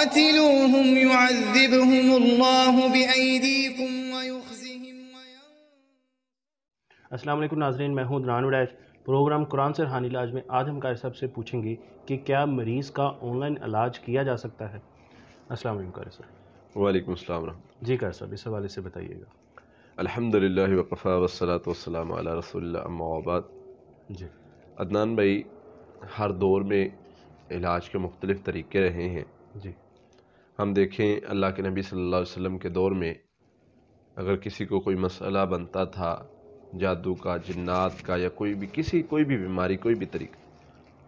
قاتلوهم يعذبهم الله بأيديكم नाजरीन मैं हूं दरान उड़ैश प्रोग्राम कुरान से हानि इलाज में आज हम कार्य साहब से पूछेंगे कि क्या मरीज़ का ऑनलाइन इलाज किया जा सकता है अस्सलाम वालेकुम कार साहब वालेकुम अस्सलाम जी कार्य साहब इस हवाले से बताइएगा अल्हम्दुलिल्लाह वकफ़ा वसलात वसलाम अला रसूलुल्लाह अम्मा वबाद जी अदनान भाई हर दौर में इलाज के मुख्तलिफ़ तरीके रहे हैं जी हम देखें अल्लाह के नबी सल्लल्लाहु अलैहि वसल्लम के दौर में अगर किसी को कोई मसला बनता था जादू का जन्ात का या कोई भी किसी कोई भी बीमारी कोई भी तरीका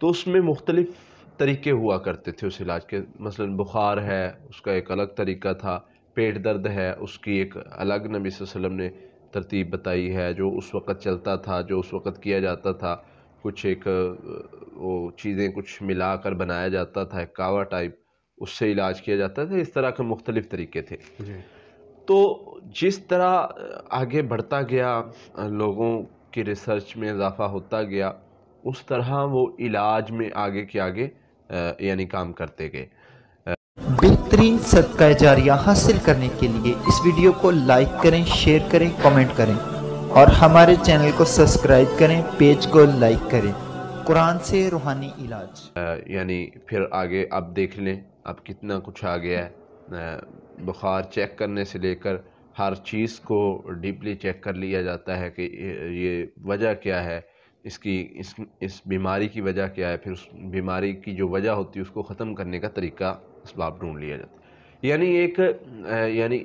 तो उसमें मुख्तलिफ़ तरीके हुआ करते थे उस इलाज के मसलन बुखार है उसका एक अलग तरीका था पेट दर्द है उसकी एक अलग नबी वसल्लम ने तरतीब बताई है जो उस वक़्त चलता था जो उस वक़्त किया जाता था कुछ एक वो चीज़ें कुछ मिलाकर बनाया जाता था एक कावा टाइप उससे इलाज किया जाता था इस तरह के मुख्तलिफ तरीके थे तो जिस तरह आगे बढ़ता गया लोगों की रिसर्च में इजाफा होता गया उस तरह वो इलाज में आगे के आगे यानी काम करते गए बेहतरीन सदका जारिया हासिल करने के लिए इस वीडियो को लाइक करें शेयर करें कमेंट करें और हमारे चैनल को सब्सक्राइब करें पेज को लाइक करें कुरान से रूहानी इलाज यानी फिर आगे आप देख लें अब कितना कुछ आ गया है बुखार चेक करने से लेकर हर चीज़ को डीपली चेक कर लिया जाता है कि ये वजह क्या है इसकी इस इस बीमारी की वजह क्या है फिर उस बीमारी की जो वजह होती है उसको ख़त्म करने का तरीका इसबाब ढूंढ लिया जाता है यानी एक यानी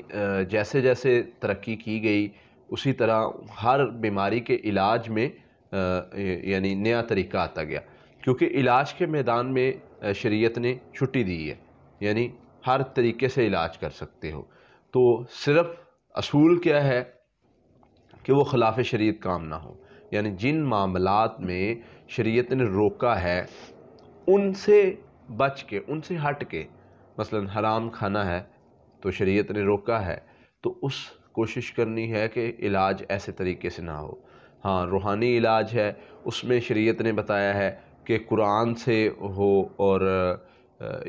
जैसे जैसे तरक्की की गई उसी तरह हर बीमारी के इलाज में यानी नया तरीका आता गया क्योंकि इलाज के मैदान में शरीयत ने छुट्टी दी है यानी हर तरीके से इलाज कर सकते हो तो सिर्फ असूल क्या है कि वो खिलाफ शरीयत काम ना हो यानी जिन मामलात में शरीयत ने रोका है उनसे बच के उनसे हट के मसलन हराम खाना है तो शरीयत ने रोका है तो उस कोशिश करनी है कि इलाज ऐसे तरीके से ना हो हाँ रूहानी इलाज है उसमें शरीयत ने बताया है कि कुरान से हो और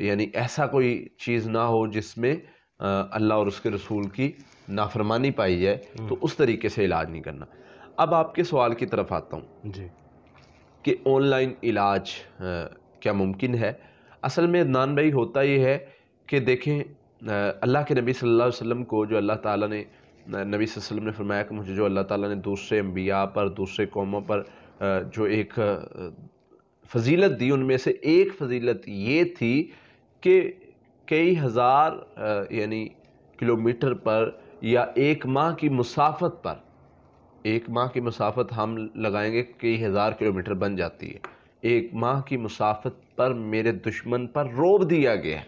यानी ऐसा कोई चीज़ ना हो जिसमें अल्लाह और उसके रसूल की नाफरमानी पाई जाए हम्म। तो उस तरीके से इलाज नहीं करना अब आपके सवाल की तरफ आता हूँ जी कि ऑनलाइन इलाज क्या मुमकिन है असल में नान भाई होता ये है कि देखें अल्लाह के नबी सल्लल्लाहु अलैहि वसल्लम को जो अल्लाह ताला ने नबी वसल्लम ने फरमाया कि मुझे जो अल्लाह ताला ने दूसरे अम्बिया पर दूसरे कौमों पर जो एक फजीलत दी उनमें से एक फजीलत ये थी कि कई हज़ार यानी किलोमीटर पर या एक माह की मुसाफत पर एक माह की मुसाफत हम लगाएंगे कई हज़ार किलोमीटर बन जाती है एक माह की मुसाफत पर मेरे दुश्मन पर रोब दिया गया है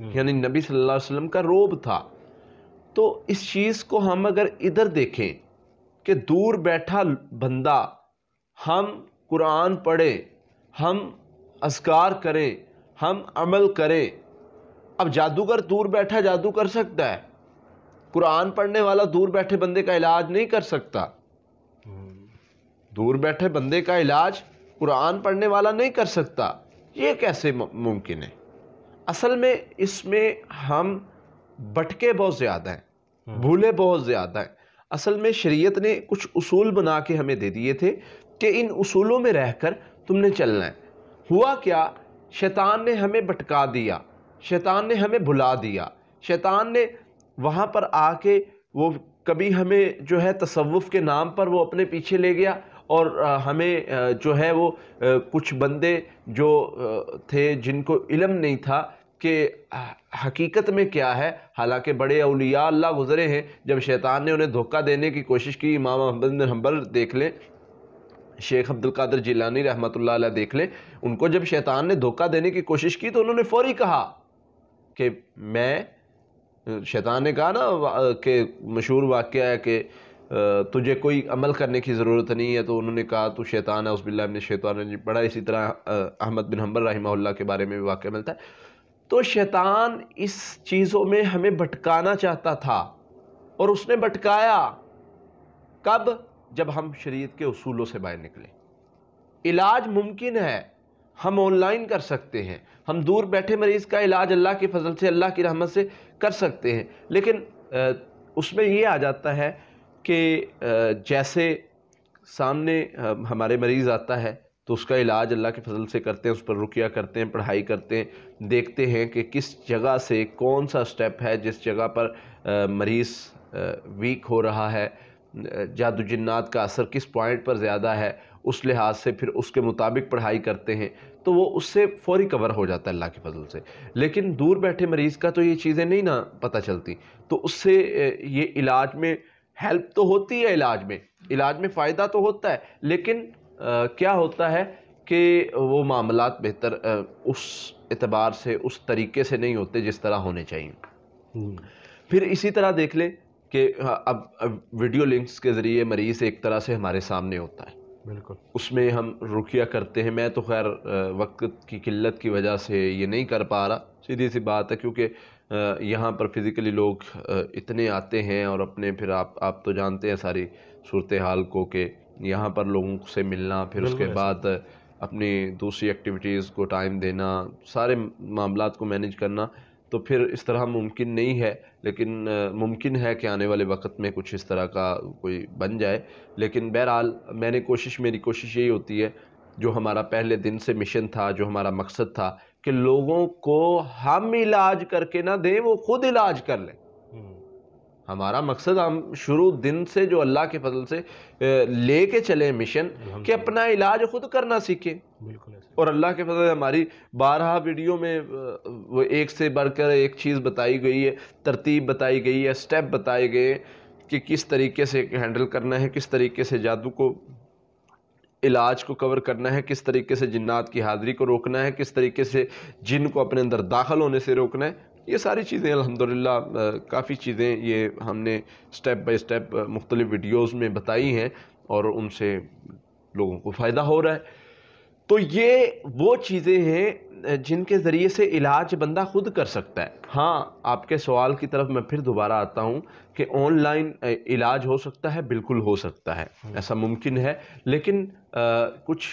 हम्म। यानी नबी सल्लल्लाहु अलैहि वसल्लम का रोब था तो इस चीज़ को हम अगर इधर देखें कि दूर बैठा बंदा हम कुरान पढ़े हम असकार करें हम अमल करें अब जादूगर दूर बैठा जादू कर सकता है कुरान पढ़ने वाला दूर बैठे बंदे का इलाज नहीं कर सकता दूर बैठे बंदे का इलाज कुरान पढ़ने वाला नहीं कर सकता ये कैसे मुमकिन है असल में इसमें हम भटके बहुत ज़्यादा हैं हम्म। भूले बहुत ज़्यादा हैं असल में शरीयत ने कुछ उसूल बना के हमें दे दिए थे कि इन उसूलों में रहकर तुमने चलना है हुआ क्या शैतान ने हमें भटका दिया शैतान ने हमें भुला दिया शैतान ने वहाँ पर आके वो कभी हमें जो है तसवुफ़ के नाम पर वो अपने पीछे ले गया और हमें जो है वो कुछ बंदे जो थे जिनको इलम नहीं था कि हकीकत में क्या है हालांकि बड़े अलिया अल्लाह गुज़रे हैं जब शैतान ने उन्हें धोखा देने की कोशिश की इमाम अहमद हम्बल देख लें शेख अब्दुल कादर जिलानी रहमत देख लें उनको जब शैतान ने धोखा देने की कोशिश की तो उन्होंने फ़ौरी कहा कि मैं शैतान ने कहा ना कि मशहूर वाक्य है कि तुझे कोई अमल करने की ज़रूरत नहीं है तो उन्होंने कहा तो शैतान है उसबिल्ला ने शैतान पढ़ा इसी तरह अहमद बिन हम्बर रही के बारे में भी वाक़ मिलता है तो शैतान इस चीज़ों में हमें भटकाना चाहता था और उसने भटकाया कब जब हम शरीयत के असूलों से बाहर निकलें इलाज मुमकिन है हम ऑनलाइन कर सकते हैं हम दूर बैठे मरीज़ का इलाज अल्लाह के फजल से अल्लाह की रहमत से कर सकते हैं लेकिन उसमें ये आ जाता है कि जैसे सामने हमारे मरीज़ आता है तो उसका इलाज अल्लाह के फजल से करते हैं उस पर रुकिया करते हैं पढ़ाई करते हैं देखते हैं कि किस जगह से कौन सा स्टेप है जिस जगह पर मरीज़ वीक हो रहा है जादू जिन्नात का असर किस पॉइंट पर ज़्यादा है उस लिहाज से फिर उसके मुताबिक पढ़ाई करते हैं तो वो उससे फौरी कवर हो जाता है अल्लाह के फजल से लेकिन दूर बैठे मरीज़ का तो ये चीज़ें नहीं ना पता चलती तो उससे ये इलाज में हेल्प तो होती है इलाज में इलाज में फ़ायदा तो होता है लेकिन आ, क्या होता है कि वो मामला बेहतर उस एतबार से उस तरीके से नहीं होते जिस तरह होने चाहिए हम्म। फिर इसी तरह देख लें कि हाँ, अब, वीडियो लिंक्स के ज़रिए मरीज़ एक तरह से हमारे सामने होता है बिल्कुल उसमें हम रुकिया करते हैं मैं तो खैर वक्त की किल्लत की वजह से ये नहीं कर पा रहा सीधी सी बात है क्योंकि यहाँ पर फिज़िकली लोग इतने आते हैं और अपने फिर आप आप तो जानते हैं सारी सूरत हाल को कि यहाँ पर लोगों से मिलना फिर उसके बाद अपनी दूसरी एक्टिविटीज़ को टाइम देना सारे मामला को मैनेज करना तो फिर इस तरह मुमकिन नहीं है लेकिन मुमकिन है कि आने वाले वक्त में कुछ इस तरह का कोई बन जाए लेकिन बहरहाल मैंने कोशिश मेरी कोशिश यही होती है जो हमारा पहले दिन से मिशन था जो हमारा मकसद था कि लोगों को हम इलाज करके ना दें वो खुद इलाज कर लें हम्म। हमारा मकसद हम शुरू दिन से जो अल्लाह के फजल से ले चले मिशन कि अपना इलाज खुद करना सीखें बिल्कुल और अल्लाह के फजल हमारी बारह वीडियो में वो एक से बढ़कर एक चीज़ बताई गई है तरतीब बताई गई है स्टेप बताए गए कि किस तरीके से हैंडल करना है किस तरीके से जादू को इलाज को कवर करना है किस तरीके से जिन्नात की हाज़री को रोकना है किस तरीके से जिन को अपने अंदर दाखिल होने से रोकना है ये सारी चीज़ें अल्हम्दुलिल्लाह काफ़ी चीज़ें ये हमने स्टेप बाय स्टेप मुख्तलिफ़ वीडियोस में बताई हैं और उनसे लोगों को फ़ायदा हो रहा है तो ये वो चीज़ें हैं जिनके ज़रिए से इलाज बंदा खुद कर सकता है हाँ आपके सवाल की तरफ मैं फिर दोबारा आता हूँ कि ऑनलाइन इलाज हो सकता है बिल्कुल हो सकता है हम्म। ऐसा मुमकिन है लेकिन आ, कुछ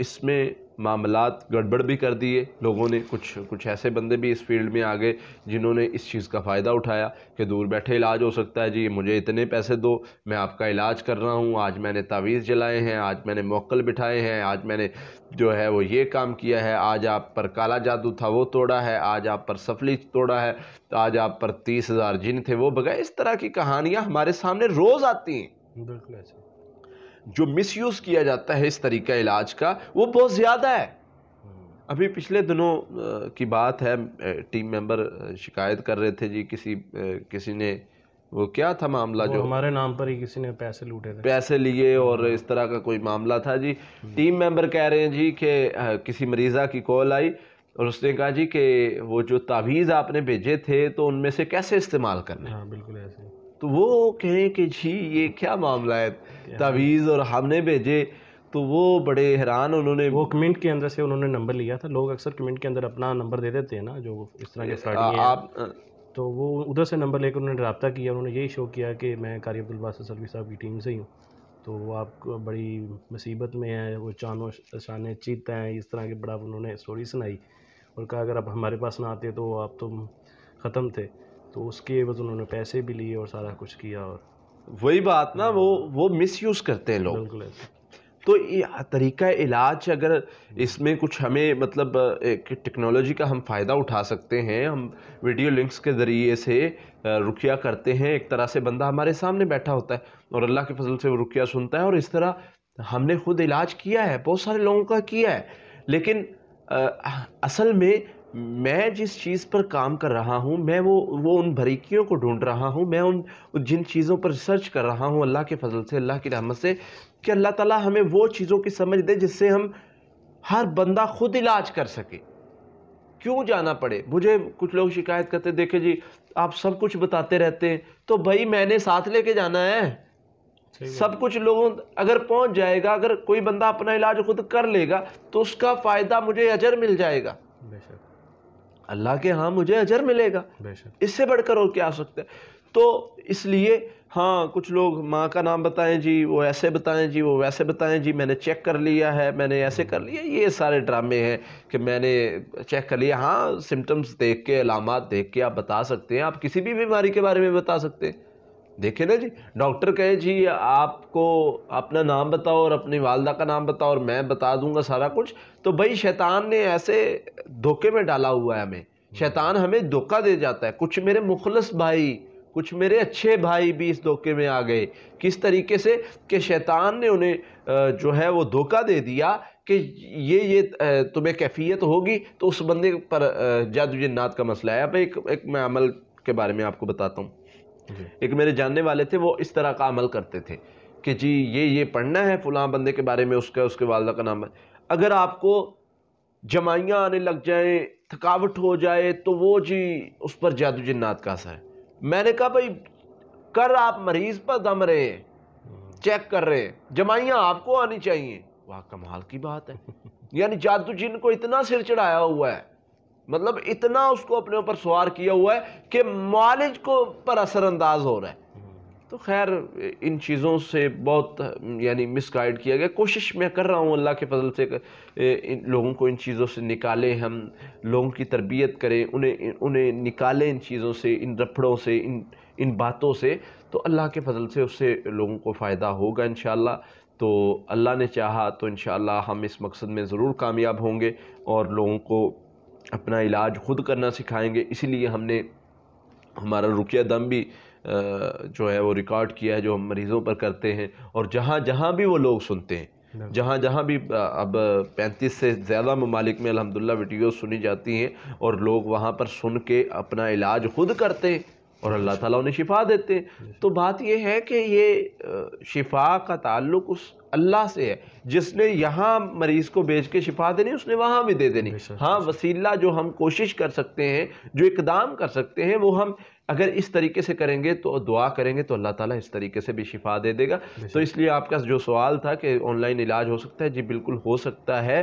इसमें मामला गड़बड़ भी कर दिए लोगों ने कुछ कुछ ऐसे बंदे भी इस फील्ड में आ गए जिन्होंने इस चीज़ का फ़ायदा उठाया कि दूर बैठे इलाज हो सकता है जी मुझे इतने पैसे दो मैं आपका इलाज कर रहा हूँ आज मैंने तावीज़ जलाए हैं आज मैंने मोकल बिठाए हैं आज मैंने जो है वो ये काम किया है आज आप पर काला जादू था वो तोड़ा है आज आप पर सफली तोड़ा है आज आप पर तीस हज़ार जिन थे वो बगैर इस तरह की कहानियाँ हमारे सामने रोज़ आती हैं बिल्कुल ऐसा जो मिसयूज़ किया जाता है इस तरीका इलाज का वो बहुत ज़्यादा है अभी पिछले दिनों की बात है टीम मेंबर शिकायत कर रहे थे जी किसी किसी ने वो क्या था मामला जो हमारे नाम पर ही किसी ने पैसे लूटे थे पैसे लिए और इस तरह का कोई मामला था जी टीम मेंबर कह रहे हैं जी कि किसी मरीज़ा की कॉल आई और उसने कहा जी कि वो जो तावीज़ आपने भेजे थे तो उनमें से कैसे इस्तेमाल करना हाँ बिल्कुल ऐसे तो वो कहें कि जी ये क्या मामला है तावीज़ और हमने भेजे तो वो बड़े हैरान उन्होंने वो कमेंट के अंदर से उन्होंने नंबर लिया था लोग अक्सर कमेंट के अंदर अपना नंबर दे देते हैं ना जो इस तरह के फ्रॉड आप तो वो उधर से नंबर लेकर उन्होंने रबता किया उन्होंने यही शो किया कि मैं कारी अब्दुलवास सलवी साहब की टीम से ही हूँ तो वो आप बड़ी मुसीबत में है वो चानो शान चीत हैं इस तरह की बड़ा उन्होंने स्टोरी सुनाई और कहा अगर आप हमारे पास ना आते तो आप तो ख़त्म थे तो उसके बाद उन्होंने पैसे भी लिए और सारा कुछ किया और वही बात ना वो वो मिस यूज़ करते हैं लोग बिल्कुल तो तरीका इलाज अगर इसमें कुछ हमें मतलब एक टेक्नोलॉजी का हम फ़ायदा उठा सकते हैं हम वीडियो लिंक्स के ज़रिए से रुकिया करते हैं एक तरह से बंदा हमारे सामने बैठा होता है और अल्लाह के फजल से वो रुकिया सुनता है और इस तरह हमने खुद इलाज किया है बहुत सारे लोगों का किया है लेकिन आ, असल में मैं जिस चीज़ पर काम कर रहा हूँ मैं वो वो उन बरीकियों को ढूंढ रहा हूँ मैं उन जिन चीज़ों पर रिसर्च कर रहा हूँ अल्लाह के फजल से अल्लाह की रहमत से कि अल्लाह ताला हमें वो चीज़ों की समझ दे जिससे हम हर बंदा खुद इलाज कर सके क्यों जाना पड़े मुझे कुछ लोग शिकायत करते देखे जी आप सब कुछ बताते रहते हैं तो भाई मैंने साथ लेके जाना है सब कुछ लोगों अगर पहुंच जाएगा अगर कोई बंदा अपना इलाज खुद कर लेगा तो उसका फ़ायदा मुझे अजर मिल जाएगा बेशक अल्लाह के हाँ मुझे अजर मिलेगा इससे बढ़कर और क्या हो सकता है तो इसलिए हाँ कुछ लोग माँ का नाम बताएं जी वो ऐसे बताएं जी वो वैसे बताएं जी मैंने चेक कर लिया है मैंने ऐसे कर लिया ये सारे ड्रामे हैं कि मैंने चेक कर लिया हाँ सिम्टम्स देख के अलामत देख के आप बता सकते हैं आप किसी भी बीमारी के बारे में बता सकते हैं देखिए ना जी डॉक्टर कहे जी आपको अपना नाम बताओ और अपनी वालदा का नाम बताओ और मैं बता दूंगा सारा कुछ तो भाई शैतान ने ऐसे धोखे में डाला हुआ है हमें शैतान हमें धोखा दे जाता है कुछ मेरे मुखलस भाई कुछ मेरे अच्छे भाई भी इस धोखे में आ गए किस तरीके से कि शैतान ने उन्हें जो है वो धोखा दे दिया कि ये ये तुम्हें कैफियत होगी तो उस बंदे पर जादू जन्नात का मसला है अब एक एक मैं अमल के बारे में आपको बताता हूँ एक मेरे जानने वाले थे वो इस तरह का अमल करते थे कि जी ये ये पढ़ना है फलां बंदे के बारे में उसका उसके वालदा का नाम है अगर आपको जमाइयाँ आने लग जाएँ थकावट हो जाए तो वो जी उस पर जादू जन्नात का असर है मैंने कहा भाई कर आप मरीज़ पर दम रहे हैं चेक कर रहे हैं जमाइयाँ आपको आनी चाहिए वाह कमाल की बात है यानी जादू जिन को इतना सिर चढ़ाया हुआ है मतलब इतना उसको अपने ऊपर सवार किया हुआ है कि मालिज को पर असरअंदाज हो रहा है हम्म। तो खैर इन चीज़ों से बहुत यानी मिसगाइड किया गया कोशिश मैं कर रहा हूँ अल्लाह के फजल से इन लोगों को इन चीज़ों से निकालें हम लोगों की तरबियत करें उन्हें उन्हें निकालें इन चीज़ों से इन रफड़ों से इन इन बातों से तो अल्लाह के फजल से उससे लोगों को फ़ायदा होगा इन तो अल्लाह ने चाहा तो इन हम इस मकसद में ज़रूर कामयाब होंगे और लोगों को अपना इलाज ख़ुद करना सिखाएंगे इसीलिए हमने हमारा रुकिया दम भी जो है वो रिकॉर्ड किया है जो हम मरीज़ों पर करते हैं और जहाँ जहाँ भी वो लोग सुनते हैं जहाँ जहाँ भी अब पैंतीस से ज़्यादा ममालिक में अलहमदिल्ला वीडियो सुनी जाती हैं और लोग वहाँ पर सुन के अपना इलाज खुद करते हैं और अल्लाह ताला उन्हें शिफा देते हैं तो बात यह है कि ये शिफा का ताल्लुक उस अल्लाह से है जिसने यहाँ मरीज़ को भेज के शिफा देनी उसने वहाँ भी दे देनी हाँ वसीला जो हम कोशिश कर सकते हैं जो इकदाम कर सकते हैं वो हम अगर इस तरीके से करेंगे तो दुआ करेंगे तो अल्लाह ताला इस तरीके से भी शिफा दे देगा तो इसलिए आपका जो सवाल था कि ऑनलाइन इलाज हो सकता है जी बिल्कुल हो सकता है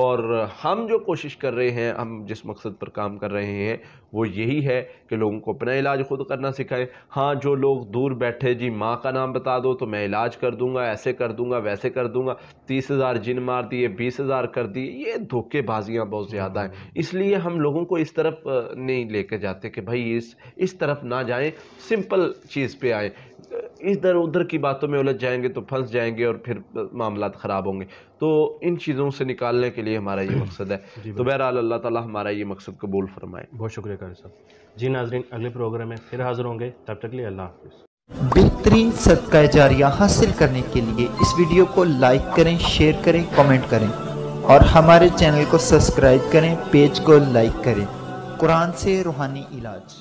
और हम जो कोशिश कर रहे हैं हम जिस मकसद पर काम कर रहे हैं वो यही है कि लोगों को अपना इलाज खुद करना सिखाएं हाँ जो लोग दूर बैठे जी माँ का नाम बता दो तो मैं इलाज कर दूँगा ऐसे कर दूँगा वैसे कर दूंगा तीस हज़ार जिन मार दिए बीस हज़ार कर दिए ये धोखेबाजियाँ बहुत ज़्यादा हैं इसलिए हम लोगों को इस तरफ नहीं लेके जाते कि भाई इस इस तरफ ना जाएं सिंपल चीज़ पे आए इधर उधर की बातों में उलझ जाएंगे तो फंस जाएंगे और फिर मामला ख़राब होंगे तो इन चीज़ों से निकालने के लिए हमारा ये मकसद है तो बहरहाल अल्लाह ताला हमारा ये मकसद कबूल फरमाए बहुत शुक्रिया कर साहब जी नाजरीन अगले प्रोग्राम में फिर हाज़िर होंगे तब तक लिए अल्लाह हाफिज़ बेहतरीन सदका जारिया हासिल करने के लिए इस वीडियो को लाइक करें शेयर करें कमेंट करें और हमारे चैनल को सब्सक्राइब करें पेज को लाइक करें कुरान से रूहानी इलाज